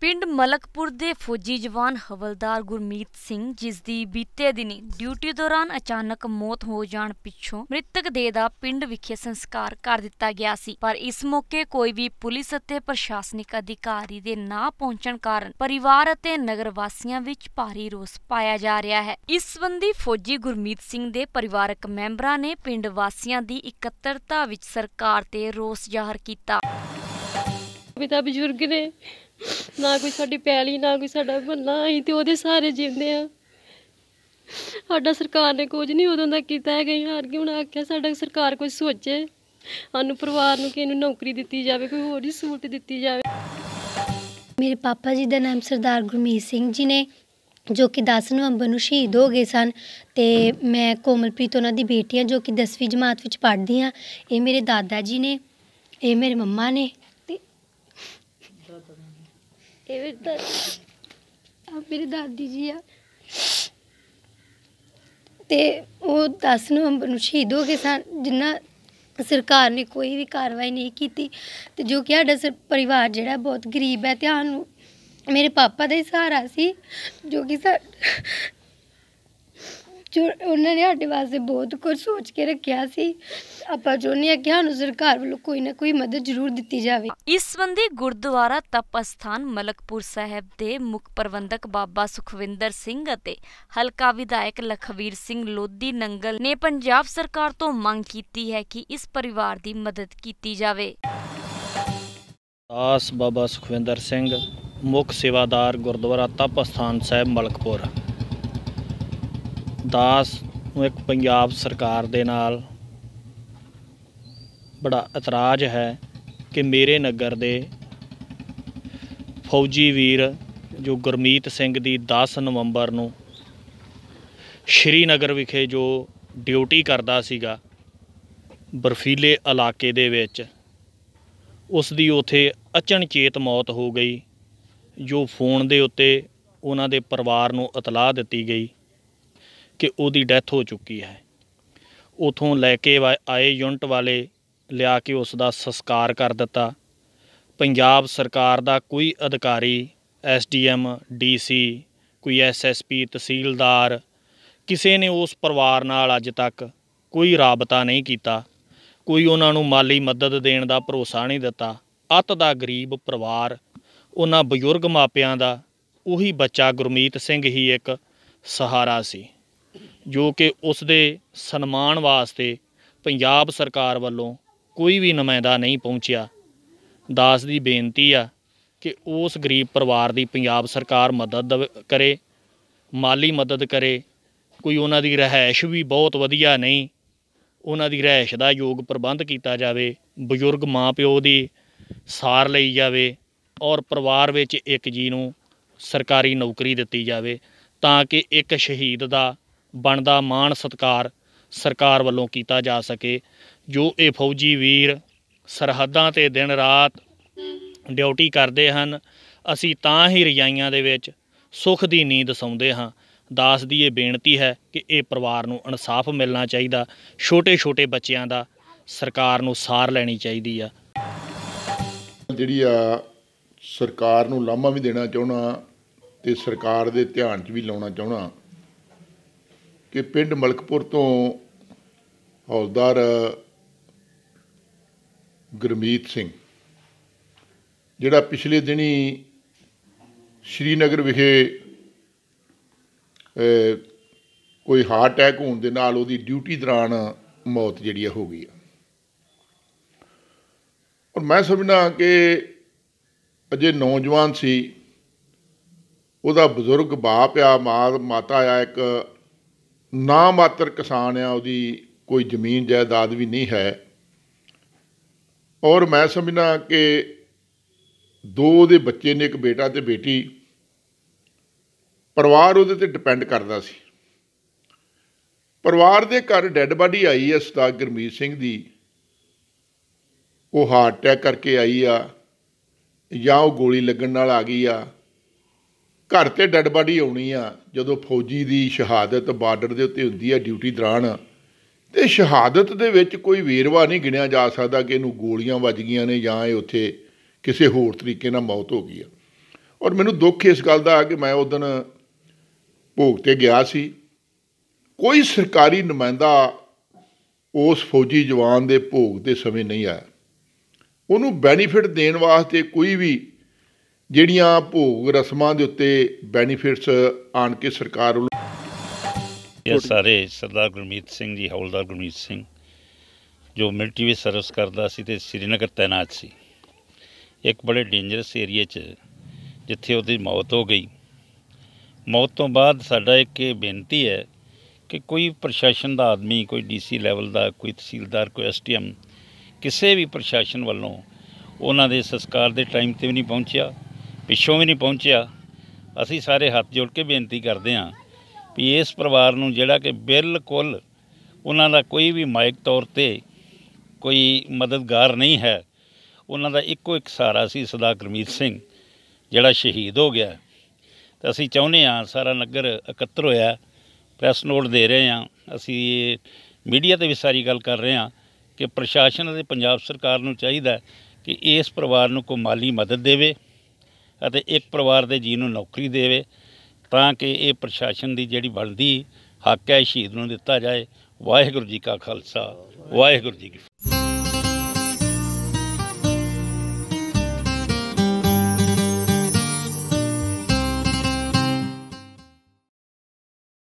ਪਿੰਡ ਮਲਕਪੁਰ ਦੇ ਫੌਜੀ ਜਵਾਨ ਹਵਲਦਾਰ ਗੁਰਮੀਤ ਸਿੰਘ ਜਿਸ ਦੀ ਬੀਤੇ ਦਿਨੀ ਡਿਊਟੀ ਦੌਰਾਨ ਅਚਾਨਕ ਮੌਤ ਹੋ ਜਾਣ ਪਿੱਛੋਂ ਮ੍ਰਿਤਕ ਦੇ ਦਾ ਪਿੰਡ ਵਿਖੇ ਸੰਸਕਾਰ ਕਰ ਦਿੱਤਾ ਗਿਆ ਸੀ ਪਰ ਇਸ ਮੌਕੇ ਕੋਈ ਵੀ ਪੁਲਿਸ ਅਤੇ ਪ੍ਰਸ਼ਾਸਨਿਕ ਅਧਿਕਾਰੀ ਦੇ ਨਾ ਪਹੁੰਚਣ ਕਾਰਨ ਪਰਿਵਾਰ ਅਤੇ ਨਗਰ ਵਾਸੀਆਂ ਵਿੱਚ ਭਾਰੀ ਰੋਸ ਪਾਇਆ ਜਾ ਰਿਹਾ ਹੈ ਇਸ ਸੰਬੰਧੀ ਫੌਜੀ ਗੁਰਮੀਤ ਸਿੰਘ ਦੇ ਪਰਿਵਾਰਕ ਮੈਂਬਰਾਂ ਨੇ ਪਿੰਡ ਵਾਸੀਆਂ ਦੀ ਇਕੱਤਰਤਾ ਵਿੱਚ ਸਰਕਾਰ ਤੇ ਰੋਸ ਜ਼ਾਹਰ ਕੀਤਾ ਪਿਤਾ ਬਜ਼ੁਰਗ ਨੇ ਨਾ ਕੋਈ ਸਾਡੀ ਪੈਲੀ ਨਾ ਕੋਈ ਸਾਡਾ ਬੰਨਾ ਅਸੀਂ ਤੇ ਉਹਦੇ ਸਾਰੇ ਜਿੰਦੇ ਆ ਸਾਡਾ ਸਰਕਾਰ ਨੇ ਕੁਝ ਨਹੀਂ ਉਦੋਂ ਦਾ ਕੀਤਾ ਹੈ ਅਸੀਂ ਹਾਰ ਕੇ ਹੁਣ ਆਖਿਆ ਸਾਡਾ ਸਰਕਾਰ ਕੁਝ ਸੋਚੇ ਸਾਨੂੰ ਪਰਿਵਾਰ ਨੂੰ ਕਿ ਇਹਨੂੰ ਨੌਕਰੀ ਦਿੱਤੀ ਜਾਵੇ ਕੋਈ ਹੋਰ ਹੀ ਸਹੂਲਤ ਦਿੱਤੀ ਜਾਵੇ ਮੇਰੇ ਪਾਪਾ ਜੀ ਦਾ ਨਾਮ ਸਰਦਾਰ ਗੁਰਮੀਤ ਸਿੰਘ ਜੀ ਨੇ ਜੋ ਕਿ 10 ਨਵੰਬਰ ਨੂੰ ਸ਼ਹੀਦ ਹੋ ਗਏ ਸਨ ਤੇ ਮੈਂ ਕੋਮਲਪ੍ਰੀਤ ਉਹਨਾਂ ਦੀ ਬੇਟੀ ਹਾਂ ਜੋ ਕਿ 10ਵੀਂ ਜਮਾਤ ਵਿੱਚ ਪੜ੍ਹਦੀ ਹਾਂ ਇਹ ਮੇਰੇ ਦਾਦਾ ਜੀ ਨੇ ਇਹ ਮੇਰੇ ਮੰਮਾ ਨੇ ਇਹ ਵੀ ਤਾਂ ਆ ਮੇਰੀ ਦਾਦੀ ਜੀ ਆ ਤੇ ਉਹ 10 ਨਵੰਬਰ ਨੂੰ ਸ਼ਹੀਦ ਹੋ ਗਏ ਸਨ ਜਿੰਨਾ ਸਰਕਾਰ ਨੇ ਕੋਈ ਵੀ ਕਾਰਵਾਈ ਨਹੀਂ ਕੀਤੀ ਤੇ ਜੋ ਕਿ ਸਾਡਾ ਪਰਿਵਾਰ ਜਿਹੜਾ ਬਹੁਤ ਗਰੀਬ ਹੈ ਧਿਆਨ ਮੇਰੇ ਪਾਪਾ ਦਾ ਹੀ ਸਹਾਰਾ ਸੀ ਜੋ ਕਿ ਜੋ ਉਹਨਾਂ ਨੇ ਸਾਡੇ ਵਾਸਤੇ ਬਹੁਤ ਕੁਝ ਸੋਚ ਕੇ ਰੱਖਿਆ ਸੀ ਆਪਾਂ ਚਾਹੁੰਦੇ ਹਾਂ ਕਿ ਸਾਨੂੰ ਸਰਕਾਰ ਵੱਲੋਂ ਕੋਈ ਨਾ ਕੋਈ ਮਦਦ ਜ਼ਰੂਰ ਦਿੱਤੀ ਜਾਵੇ ਇਸ ਸੰਬੰਧੀ ਗੁਰਦੁਆਰਾ ਤਪ ਅਸਥਾਨ ਮਲਕਪੁਰ ਸਾਹਿਬ ਦੇ ਮੁੱਖ ਪ੍ਰਬੰਧਕ ਬਾਬਾ ਸੁਖਵਿੰਦਰ ਸਿੰਘ ਅਤੇ ਹਲਕਾ ਵਿਧਾਇਕ ਲਖਵੀਰ ਸਿੰਘ ਲੋਧੀ ਨੰਗਲ ਨੇ ਪੰਜਾਬ ਸਰਕਾਰ ਤੋਂ ਮੰਗ ਕੀਤੀ ਹੈ ਕਿ ਇਸ ਪਰਿਵਾਰ ਦੀ ਮਦਦ ਕੀਤੀ ਜਾਵੇ ਆਸ ਬਾਬਾ ਸੁਖਵਿੰਦਰ ਸਿੰਘ ਮੁੱਖ ਸੇਵਾਦਾਰ ਗੁਰਦੁਆਰਾ ਤਪ ਅਸਥਾਨ ਸਾਹਿਬ ਮਲਕਪੁਰ ਦਾਸ ਨੂੰ ਇੱਕ ਪੰਜਾਬ ਸਰਕਾਰ ਦੇ ਨਾਲ ਬੜਾ ਇਤਰਾਜ਼ ਹੈ ਕਿ ਮੇਰੇ ਨਗਰ ਦੇ ਫੌਜੀ ਵੀਰ ਜੋ ਗੁਰਮੀਤ ਸਿੰਘ ਦੀ 10 ਨਵੰਬਰ ਨੂੰ ਸ਼੍ਰੀਨਗਰ ਵਿਖੇ ਜੋ ਡਿਊਟੀ ਕਰਦਾ ਸੀਗਾ ਬਰਫੀਲੇ ਇਲਾਕੇ ਦੇ ਵਿੱਚ ਉਸ ਦੀ ਉਥੇ ਅਚਨਚੇਤ ਮੌਤ ਹੋ ਗਈ ਜੋ ਫੋਨ ਦੇ ਉੱਤੇ ਉਹਨਾਂ ਦੇ ਪਰਿਵਾਰ ਨੂੰ ਇਤਲਾਹ ਦਿੱਤੀ ਗਈ ਕਿ ਉਹਦੀ ਡੈਥ ਹੋ ਚੁੱਕੀ ਹੈ ਉਥੋਂ ਲੈ ਕੇ ਆਏ ਯੂਨਿਟ ਵਾਲੇ ਲਿਆ ਕੇ ਉਸ ਦਾ ਸੰਸਕਾਰ ਕਰ ਦਿੱਤਾ ਪੰਜਾਬ ਸਰਕਾਰ ਦਾ ਕੋਈ ਅਧਿਕਾਰੀ ਐਸਡੀਐਮ ਡੀਸੀ ਕੋਈ ਐਸਐਸਪੀ ਤਹਿਸੀਲਦਾਰ ਕਿਸੇ ਨੇ ਉਸ ਪਰਿਵਾਰ ਨਾਲ ਅੱਜ ਤੱਕ ਕੋਈ ਰਾਬਤਾ ਨਹੀਂ ਕੀਤਾ ਕੋਈ ਉਹਨਾਂ ਨੂੰ ਮਾਲੀ ਮਦਦ ਦੇਣ ਦਾ ਭਰੋਸਾ ਨਹੀਂ ਦਿੱਤਾ ਅਤ ਦਾ ਗਰੀਬ ਪਰਿਵਾਰ ਉਹਨਾਂ ਬਜ਼ੁਰਗ ਮਾਪਿਆਂ ਦਾ ਉਹੀ ਬੱਚਾ ਗੁਰਮੀਤ ਸਿੰਘ ਹੀ ਇੱਕ ਸਹਾਰਾ ਸੀ ਜੋ ਕਿ ਉਸ ਦੇ ਸਨਮਾਨ ਵਾਸਤੇ ਪੰਜਾਬ ਸਰਕਾਰ ਵੱਲੋਂ ਕੋਈ ਵੀ ਨਮਾਇਦਾ ਨਹੀਂ ਪਹੁੰਚਿਆ ਦਾਸ ਦੀ ਬੇਨਤੀ ਆ ਕਿ ਉਸ ਗਰੀਬ ਪਰਿਵਾਰ ਦੀ ਪੰਜਾਬ ਸਰਕਾਰ ਮਦਦ ਕਰੇ ਮਾਲੀ ਮਦਦ ਕਰੇ ਕੋਈ ਉਹਨਾਂ ਦੀ ਰਹਿائش ਵੀ ਬਹੁਤ ਵਧੀਆ ਨਹੀਂ ਉਹਨਾਂ ਦੀ ਰਹਿائش ਦਾ ਯੋਗ ਪ੍ਰਬੰਧ ਕੀਤਾ ਜਾਵੇ ਬਜ਼ੁਰਗ ਮਾਪਿਓ ਦੀ ਸਾਰ ਲਈ ਜਾਵੇ ਔਰ ਪਰਿਵਾਰ ਵਿੱਚ ਇੱਕ ਜੀ ਨੂੰ ਸਰਕਾਰੀ ਨੌਕਰੀ ਦਿੱਤੀ ਜਾਵੇ ਤਾਂ ਕਿ ਇੱਕ ਸ਼ਹੀਦ ਦਾ ਬਣਦਾ ਮਾਣ ਸਤਕਾਰ ਸਰਕਾਰ ਵੱਲੋਂ ਕੀਤਾ ਜਾ ਸਕੇ ਜੋ ਇਹ ਫੌਜੀ ਵੀਰ ਸਰਹੱਦਾਂ ਤੇ ਦਿਨ ਰਾਤ ਡਿਊਟੀ ਕਰਦੇ ਹਨ ਅਸੀਂ ਤਾਂ ਹੀ ਰਜਾਈਆਂ ਦੇ ਵਿੱਚ ਸੁਖ ਦੀ ਨੀਂਦ ਸੌਂਦੇ ਹਾਂ ਦਾਸ ਦੀ ਇਹ ਬੇਨਤੀ ਹੈ ਕਿ ਇਹ ਪਰਿਵਾਰ ਨੂੰ ਇਨਸਾਫ ਮਿਲਣਾ ਚਾਹੀਦਾ ਛੋਟੇ-ਛੋਟੇ ਬੱਚਿਆਂ ਦਾ ਸਰਕਾਰ ਨੂੰ ਸਾਰ ਲੈਣੀ ਚਾਹੀਦੀ ਆ ਜਿਹੜੀ ਆ ਸਰਕਾਰ ਨੂੰ ਲਾਮਾ ਵੀ ਦੇਣਾ ਚਾਹਣਾ ਤੇ ਸਰਕਾਰ ਦੇ ਧਿਆਨ 'ਚ ਵੀ ਲਾਉਣਾ ਚਾਹਣਾ ਕਿ ਪਿੰਡ ਮਲਕਪੁਰ ਤੋਂ ਹੌਲਦਾਰ ਗਰਮੀਤ ਸਿੰਘ ਜਿਹੜਾ ਪਿਛਲੇ ਦਿਨੀ ਸ਼੍ਰੀਨਗਰ ਵਿਖੇ ਕੋਈ ਹਾਰਟ ਅਟੈਕ ਹੋਣ ਦੇ ਨਾਲ ਉਹਦੀ ਡਿਊਟੀ ਦੌਰਾਨ ਮੌਤ ਜਿਹੜੀ ਆ ਹੋ ਗਈ ਹੈ ਔਰ ਮੈਂ ਸਮਝਣਾ ਕਿ ਅਜੇ ਨੌਜਵਾਨ ਸੀ ਉਹਦਾ ਬਜ਼ੁਰਗ ਬਾਪ ਆ ਮਾਂ ਮਾਤਾ ਆ ਇੱਕ ਨਾ ਮਾਤਰ ਕਿਸਾਨ ਆ ਉਹਦੀ ਕੋਈ ਜ਼ਮੀਨ ਜਾਇਦਾਦ ਵੀ ਨਹੀਂ ਹੈ ਔਰ ਮੈਂ ਸਮਝਣਾ ਕਿ ਦੋ ਦੇ ਬੱਚੇ ਨੇ ਇੱਕ ਬੇਟਾ ਤੇ ਬੇਟੀ ਪਰਿਵਾਰ ਉਹਦੇ ਤੇ ਡਿਪੈਂਡ ਕਰਦਾ ਸੀ ਪਰਿਵਾਰ ਦੇ ਘਰ ਡੈੱਡ ਬਾਡੀ ਆਈ ਹੈ ਸਤਾ ਗਰਮੀਤ ਸਿੰਘ ਦੀ ਉਹ ਹਾਰਟ ਅਟੈਕ ਕਰਕੇ ਆਈ ਆ ਜਾਂ ਉਹ ਗੋਲੀ ਲੱਗਣ ਨਾਲ ਆ ਗਈ ਆ ਘਰ ਤੇ ਡੈਡ ਬਾਡੀ ਆਉਣੀ ਆ ਜਦੋਂ ਫੌਜੀ ਦੀ ਸ਼ਹਾਦਤ ਬਾਰਡਰ ਦੇ ਉੱਤੇ ਹੁੰਦੀ ਆ ਡਿਊਟੀ ਦੌਰਾਨ ਤੇ ਸ਼ਹਾਦਤ ਦੇ ਵਿੱਚ ਕੋਈ ਵੇਰਵਾ ਨਹੀਂ ਗਿਣਿਆ ਜਾ ਸਕਦਾ ਕਿ ਇਹਨੂੰ ਗੋਲੀਆਂ ਵੱਜ ਗਈਆਂ ਨੇ ਜਾਂ ਇਹ ਉੱਥੇ ਕਿਸੇ ਹੋਰ ਤਰੀਕੇ ਨਾਲ ਮੌਤ ਹੋ ਗਈ ਆ ਔਰ ਮੈਨੂੰ ਦੁੱਖ ਇਸ ਗੱਲ ਦਾ ਆ ਕਿ ਮੈਂ ਦਿਨ ਭੋਗ ਤੇ ਗਿਆ ਸੀ ਕੋਈ ਸਰਕਾਰੀ ਨੁਮਾਇੰਦਾ ਉਸ ਫੌਜੀ ਜਵਾਨ ਦੇ ਭੋਗ ਦੇ ਸਮੇਂ ਨਹੀਂ ਆਇਆ ਉਹਨੂੰ ਬੈਨੀਫਿਟ ਦੇਣ ਵਾਸਤੇ ਕੋਈ ਵੀ ਜਿਹੜੀਆਂ ਭੋਗ ਰਸਮਾਂ ਦੇ ਉੱਤੇ ਬੈਨੀਫਿਟਸ ਆਣ ਕੇ ਸਰਕਾਰ ਵੱਲੋਂ ਇਹ ਸਾਰੇ ਸਰਦਾਰ ਗੁਰਮੀਤ ਸਿੰਘ ਜੀ ਹੌਲਦਾਰ ਗੁਰਮੀਤ ਸਿੰਘ ਜੋ ਮਿਲਟਰੀ ਵਿੱਚ ਸਰਵਿਸ ਕਰਦਾ ਸੀ ਤੇ ਸ੍ਰੀਨਗਰ ਤੈਨਾਤ ਸੀ ਇੱਕ ਬੜੇ ਡੇਂਜਰਸ ਏਰੀਆ 'ਚ ਜਿੱਥੇ ਉਹਦੀ ਮੌਤ ਹੋ ਗਈ ਮੌਤ ਤੋਂ ਬਾਅਦ ਸਾਡਾ ਇੱਕ ਇਹ ਬੇਨਤੀ ਹੈ ਕਿ ਕੋਈ ਪ੍ਰਸ਼ਾਸਨ ਦਾ ਆਦਮੀ ਕੋਈ ਡੀਸੀ ਲੈਵਲ ਦਾ ਕੋਈ ਤਹਿਸੀਲਦਾਰ ਕੋਈ ਐਸਟੀਐਮ ਕਿਸੇ ਵੀ ਪ੍ਰਸ਼ਾਸਨ ਵੱਲੋਂ ਉਹਨਾਂ ਦੇ ਸੰਸਕਾਰ ਦੇ ਟਾਈਮ ਤੇ ਵੀ ਨਹੀਂ ਪਹੁੰਚਿਆ ਪਿੱਛੋਂ ਵੀ ਨਹੀਂ ਪਹੁੰਚਿਆ ਅਸੀਂ ਸਾਰੇ ਹੱਥ ਜੋੜ ਕੇ ਬੇਨਤੀ ਕਰਦੇ ਹਾਂ ਵੀ ਇਸ ਪਰਿਵਾਰ ਨੂੰ ਜਿਹੜਾ ਕਿ ਬਿਲਕੁਲ ਉਹਨਾਂ ਦਾ ਕੋਈ ਵੀ ਮਾਇਕ ਤੌਰ ਤੇ ਕੋਈ ਮਦਦਗਾਰ ਨਹੀਂ ਹੈ ਉਹਨਾਂ ਦਾ ਇੱਕੋ ਇੱਕ ਸਹਾਰਾ ਸੀ ਸਦਾ ਗਰਮੀਤ ਸਿੰਘ ਜਿਹੜਾ ਸ਼ਹੀਦ ਹੋ ਗਿਆ ਤੇ ਅਸੀਂ ਚਾਹੁੰਦੇ ਹਾਂ ਸਾਰਾ ਨਗਰ ਇਕੱਤਰ ਹੋਇਆ ਪ੍ਰੈਸ ਨੋਟ ਦੇ ਰਹੇ ਹਾਂ ਅਸੀਂ ਮੀਡੀਆ ਤੇ ਵੀ ਸਾਰੀ ਗੱਲ ਕਰ ਰਹੇ ਹਾਂ ਕਿ ਪ੍ਰਸ਼ਾਸਨ ਅਤੇ ਪੰਜਾਬ ਸਰਕਾਰ ਨੂੰ ਚਾਹੀਦਾ ਕਿ ਇਸ ਪਰਿਵਾਰ ਨੂੰ ਕੋਈ ਮਾਲੀ ਮਦਦ ਦੇਵੇ ਅਤੇ ਇੱਕ ਪਰਿਵਾਰ ਦੇ ਜੀ ਨੂੰ ਨੌਕਰੀ ਦੇਵੇ ਤਾਂ ਕਿ ਇਹ ਪ੍ਰਸ਼ਾਸਨ ਦੀ ਜਿਹੜੀ ਬਣਦੀ ਹੱਕ ਹੈ ਸ਼ਹੀਦ ਨੂੰ ਦਿੱਤਾ ਜਾਏ ਵਾਹਿਗੁਰੂ ਜੀ ਕਾ ਖਾਲਸਾ ਵਾਹਿਗੁਰੂ ਜੀ ਕੀ